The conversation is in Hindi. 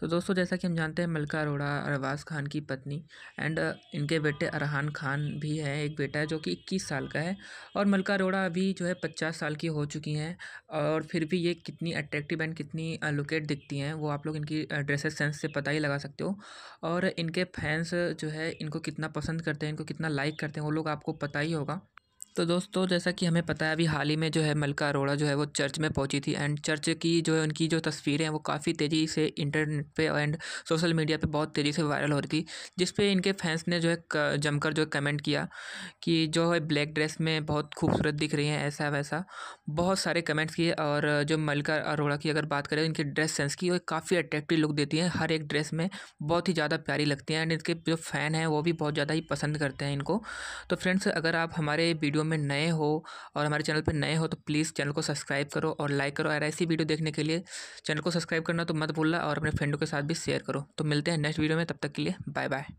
तो दोस्तों जैसा कि हम जानते हैं मलका अरोड़ा अरवाज़ खान की पत्नी एंड इनके बेटे अरहान खान भी हैं एक बेटा है जो कि 21 साल का है और मलका अरोड़ा अभी जो है 50 साल की हो चुकी हैं और फिर भी ये कितनी अट्रैक्टिव एंड कितनी लुकेट दिखती हैं वो आप लोग इनकी ड्रेसेस सेंस से पता ही लगा सकते हो और इनके फैंस जो है इनको कितना पसंद करते हैं इनको कितना लाइक करते हैं वो लोग आपको पता ही होगा तो दोस्तों जैसा कि हमें पता है अभी हाल ही में जो है मलका अरोड़ा जो है वो चर्च में पहुंची थी एंड चर्च की जो है उनकी जो तस्वीरें हैं वो काफ़ी तेज़ी से इंटरनेट पे एंड सोशल मीडिया पे बहुत तेज़ी से वायरल हो रही थी जिस पे इनके फैंस ने जो है जमकर जो है कमेंट किया कि जो है ब्लैक ड्रेस में बहुत खूबसूरत दिख रही हैं ऐसा वैसा बहुत सारे कमेंट्स किए और जो मलका अरोड़ा की अगर बात करें इनके ड्रेस सेंस की वो काफ़ी अट्रैक्टिव लुक देती हैं हर एक ड्रेस में बहुत ही ज़्यादा प्यारी लगती हैं एंड इनके जो फ़ैन हैं वो भी बहुत ज़्यादा ही पसंद करते हैं इनको तो फ्रेंड्स अगर आप हमारे वीडियो में नए हो और हमारे चैनल पर नए हो तो प्लीज़ चैनल को सब्सक्राइब करो और लाइक करो और ऐसी वीडियो देखने के लिए चैनल को सब्सक्राइब करना तो मत भूलना और अपने फ्रेंडों के साथ भी शेयर करो तो मिलते हैं नेक्स्ट वीडियो में तब तक के लिए बाय बाय